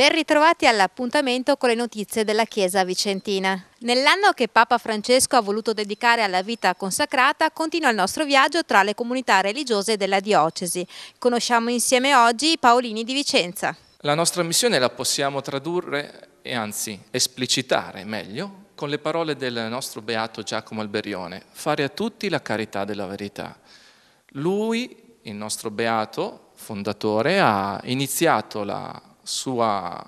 Ben ritrovati all'appuntamento con le notizie della Chiesa vicentina. Nell'anno che Papa Francesco ha voluto dedicare alla vita consacrata continua il nostro viaggio tra le comunità religiose della diocesi. Conosciamo insieme oggi i Paolini di Vicenza. La nostra missione la possiamo tradurre e anzi esplicitare meglio con le parole del nostro beato Giacomo Alberione, fare a tutti la carità della verità. Lui, il nostro beato fondatore, ha iniziato la sua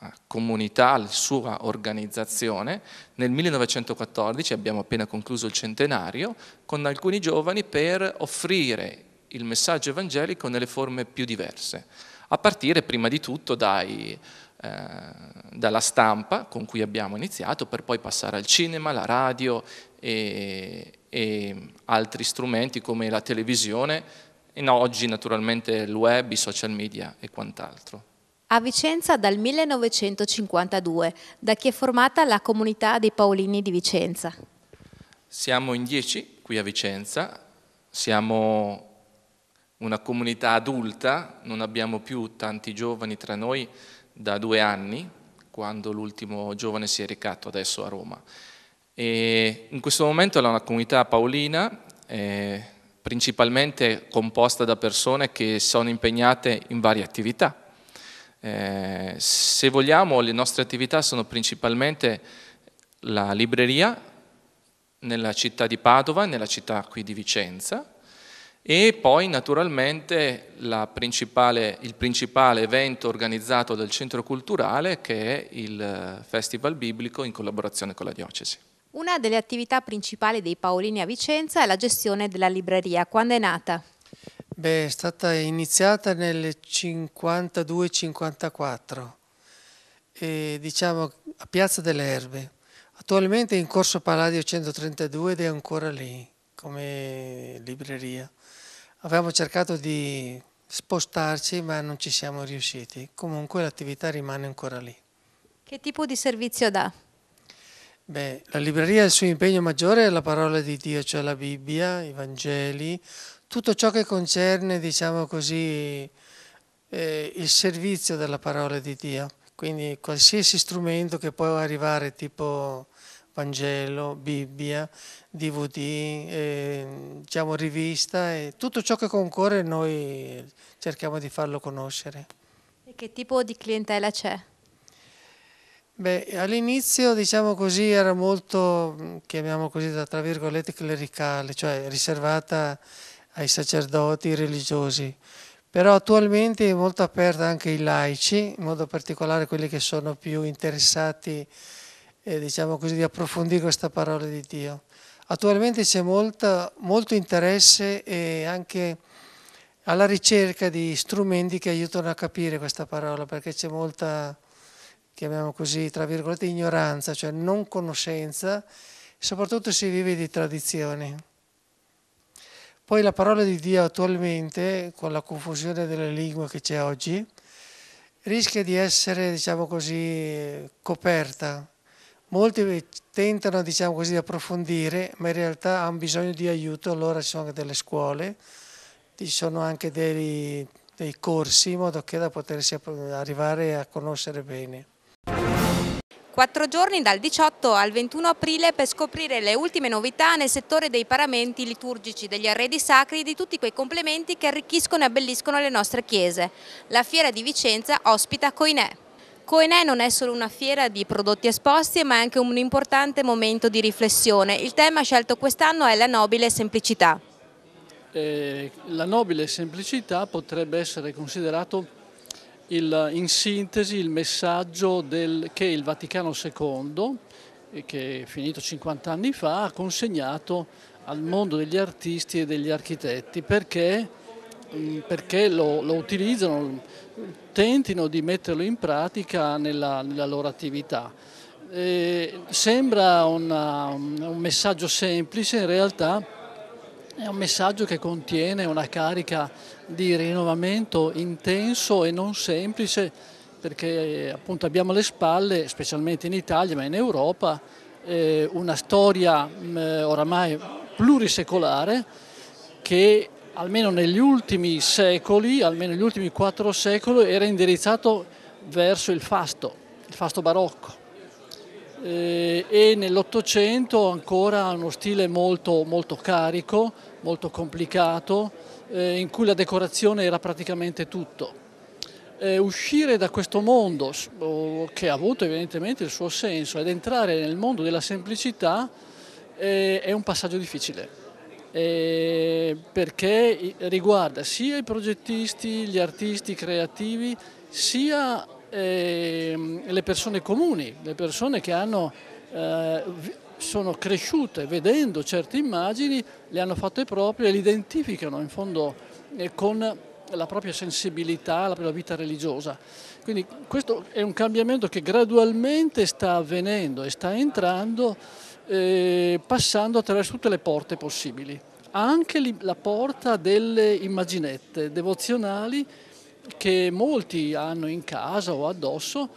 eh, comunità, la sua organizzazione. Nel 1914 abbiamo appena concluso il centenario con alcuni giovani per offrire il messaggio evangelico nelle forme più diverse, a partire prima di tutto dai, eh, dalla stampa con cui abbiamo iniziato, per poi passare al cinema, la radio e, e altri strumenti come la televisione, e no, oggi naturalmente il web, i social media e quant'altro. A Vicenza dal 1952, da chi è formata la comunità dei Paolini di Vicenza. Siamo in dieci qui a Vicenza, siamo una comunità adulta, non abbiamo più tanti giovani tra noi da due anni, quando l'ultimo giovane si è recato adesso a Roma. E in questo momento è una comunità paolina, eh, principalmente composta da persone che sono impegnate in varie attività, eh, se vogliamo, le nostre attività sono principalmente la libreria nella città di Padova, nella città qui di Vicenza, e poi naturalmente principale, il principale evento organizzato dal centro culturale che è il eh, Festival Biblico in collaborazione con la diocesi. Una delle attività principali dei Paolini a Vicenza è la gestione della libreria. Quando è nata? Beh, è stata iniziata nel 52-54, diciamo a Piazza delle Erbe. Attualmente è in corso Palladio 132 ed è ancora lì come libreria. Avevamo cercato di spostarci ma non ci siamo riusciti. Comunque l'attività rimane ancora lì. Che tipo di servizio dà? Beh, la libreria il suo impegno maggiore è la parola di Dio, cioè la Bibbia, i Vangeli, tutto ciò che concerne, diciamo così, eh, il servizio della parola di Dio. Quindi qualsiasi strumento che può arrivare tipo Vangelo, Bibbia, DVD, eh, diciamo rivista, e tutto ciò che concorre noi cerchiamo di farlo conoscere. E che tipo di clientela c'è? Beh, all'inizio, diciamo così, era molto, chiamiamo così, tra virgolette, clericale, cioè riservata ai sacerdoti, ai religiosi, però attualmente è molto aperta anche ai laici, in modo particolare quelli che sono più interessati, eh, diciamo così, di approfondire questa parola di Dio. Attualmente c'è molta, molto interesse e anche alla ricerca di strumenti che aiutano a capire questa parola, perché c'è molta, chiamiamo così, tra virgolette, ignoranza, cioè non conoscenza, soprattutto si vive di tradizioni. Poi la parola di Dio attualmente, con la confusione delle lingue che c'è oggi, rischia di essere, diciamo così, coperta. Molti tentano, diciamo così, di approfondire, ma in realtà hanno bisogno di aiuto, allora ci sono anche delle scuole, ci sono anche dei, dei corsi, in modo che da potersi arrivare a conoscere bene quattro giorni dal 18 al 21 aprile per scoprire le ultime novità nel settore dei paramenti liturgici, degli arredi sacri e di tutti quei complementi che arricchiscono e abbelliscono le nostre chiese. La Fiera di Vicenza ospita Coinè. Coenè non è solo una fiera di prodotti esposti ma è anche un importante momento di riflessione. Il tema scelto quest'anno è la nobile semplicità. Eh, la nobile semplicità potrebbe essere considerato il, in sintesi il messaggio del, che il Vaticano II, che è finito 50 anni fa, ha consegnato al mondo degli artisti e degli architetti perché, mm, perché lo, lo, utilizzano, tentino di metterlo in pratica nella, nella loro attività. E sembra una, un messaggio semplice, in realtà è un messaggio che contiene una carica di rinnovamento intenso e non semplice perché appunto abbiamo alle spalle, specialmente in Italia ma in Europa, eh, una storia mm, oramai plurisecolare che almeno negli ultimi secoli, almeno negli ultimi quattro secoli, era indirizzato verso il fasto, il fasto barocco eh, e nell'Ottocento ancora uno stile molto, molto carico, molto complicato, eh, in cui la decorazione era praticamente tutto. Eh, uscire da questo mondo che ha avuto evidentemente il suo senso ed entrare nel mondo della semplicità eh, è un passaggio difficile eh, perché riguarda sia i progettisti, gli artisti creativi sia Ehm, le persone comuni, le persone che hanno, eh, sono cresciute vedendo certe immagini, le hanno fatte proprie e le identificano in fondo eh, con la propria sensibilità, la propria vita religiosa. Quindi questo è un cambiamento che gradualmente sta avvenendo e sta entrando eh, passando attraverso tutte le porte possibili. Anche la porta delle immaginette devozionali che molti hanno in casa o addosso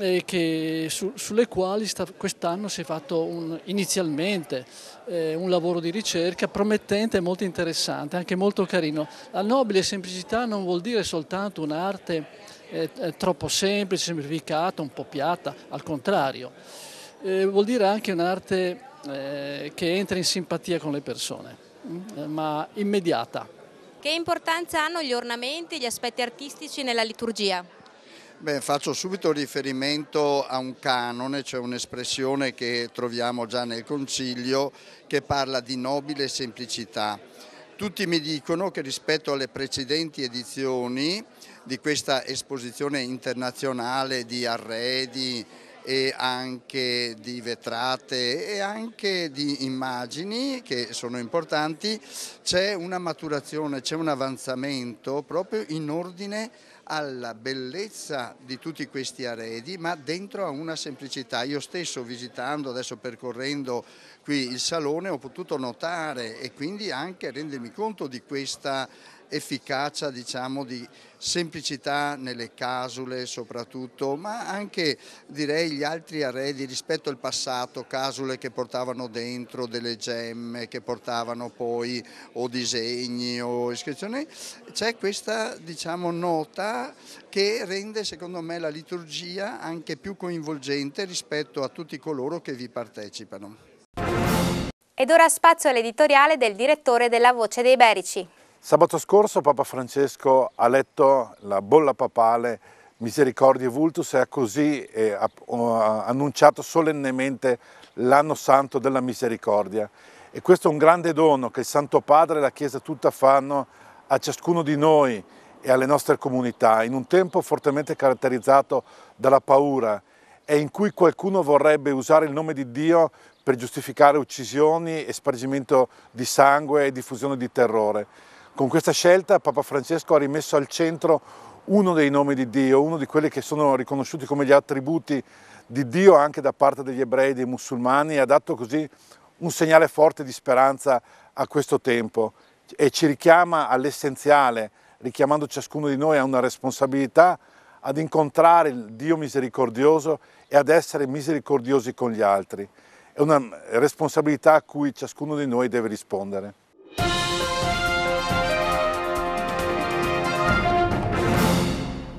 e su, sulle quali quest'anno si è fatto un, inizialmente eh, un lavoro di ricerca promettente e molto interessante, anche molto carino. La nobile semplicità non vuol dire soltanto un'arte eh, eh troppo semplice, semplificata, un po' piatta, al contrario, eh, vuol dire anche un'arte eh, che entra in simpatia con le persone, mm, eh, ma immediata. Che importanza hanno gli ornamenti e gli aspetti artistici nella liturgia? Beh, faccio subito riferimento a un canone, cioè un'espressione che troviamo già nel Concilio che parla di nobile semplicità. Tutti mi dicono che rispetto alle precedenti edizioni di questa esposizione internazionale di arredi, e anche di vetrate e anche di immagini che sono importanti, c'è una maturazione, c'è un avanzamento proprio in ordine alla bellezza di tutti questi arredi, ma dentro a una semplicità. Io stesso visitando, adesso percorrendo qui il salone, ho potuto notare e quindi anche rendermi conto di questa efficacia diciamo, di semplicità nelle casule soprattutto, ma anche direi gli altri arredi rispetto al passato, casule che portavano dentro delle gemme, che portavano poi o disegni o iscrizioni, c'è questa diciamo, nota che rende secondo me la liturgia anche più coinvolgente rispetto a tutti coloro che vi partecipano. Ed ora spazio all'editoriale del direttore della Voce dei Berici. Sabato scorso Papa Francesco ha letto la bolla papale Misericordia Vultus e ha così eh, ha, ha annunciato solennemente l'anno santo della misericordia. E questo è un grande dono che il Santo Padre e la Chiesa tutta fanno a ciascuno di noi e alle nostre comunità, in un tempo fortemente caratterizzato dalla paura e in cui qualcuno vorrebbe usare il nome di Dio per giustificare uccisioni, esperimento di sangue e diffusione di terrore. Con questa scelta Papa Francesco ha rimesso al centro uno dei nomi di Dio, uno di quelli che sono riconosciuti come gli attributi di Dio anche da parte degli ebrei e dei musulmani e ha dato così un segnale forte di speranza a questo tempo e ci richiama all'essenziale, richiamando ciascuno di noi a una responsabilità ad incontrare il Dio misericordioso e ad essere misericordiosi con gli altri. È una responsabilità a cui ciascuno di noi deve rispondere.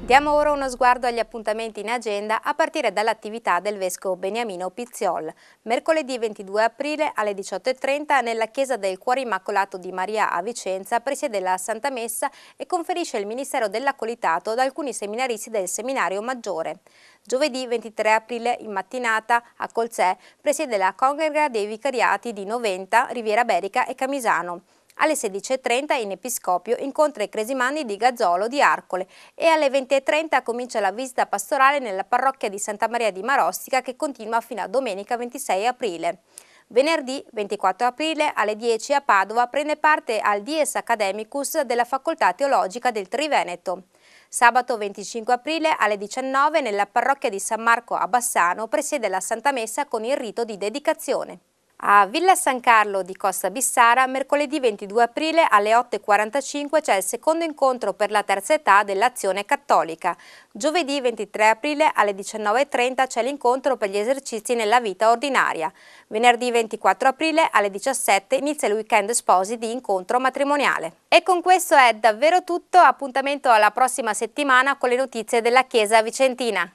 Diamo ora uno sguardo agli appuntamenti in agenda a partire dall'attività del Vescovo Beniamino Pizziol. Mercoledì 22 aprile alle 18.30 nella Chiesa del Cuore Immacolato di Maria a Vicenza presiede la Santa Messa e conferisce il Ministero dell'Accolitato ad alcuni seminaristi del Seminario Maggiore. Giovedì 23 aprile in mattinata a Colzè presiede la Congrega dei Vicariati di Noventa, Riviera Berica e Camisano. Alle 16.30 in Episcopio incontra i cresimani di Gazzolo di Arcole e alle 20.30 comincia la visita pastorale nella parrocchia di Santa Maria di Marostica che continua fino a domenica 26 aprile. Venerdì 24 aprile alle 10 a Padova prende parte al Dies Academicus della Facoltà Teologica del Triveneto. Sabato 25 aprile alle 19 nella parrocchia di San Marco a Bassano presiede la Santa Messa con il rito di dedicazione. A Villa San Carlo di Costa Bissara, mercoledì 22 aprile alle 8.45 c'è il secondo incontro per la terza età dell'azione cattolica. Giovedì 23 aprile alle 19.30 c'è l'incontro per gli esercizi nella vita ordinaria. Venerdì 24 aprile alle 17 inizia il weekend sposi di incontro matrimoniale. E con questo è davvero tutto, appuntamento alla prossima settimana con le notizie della Chiesa Vicentina.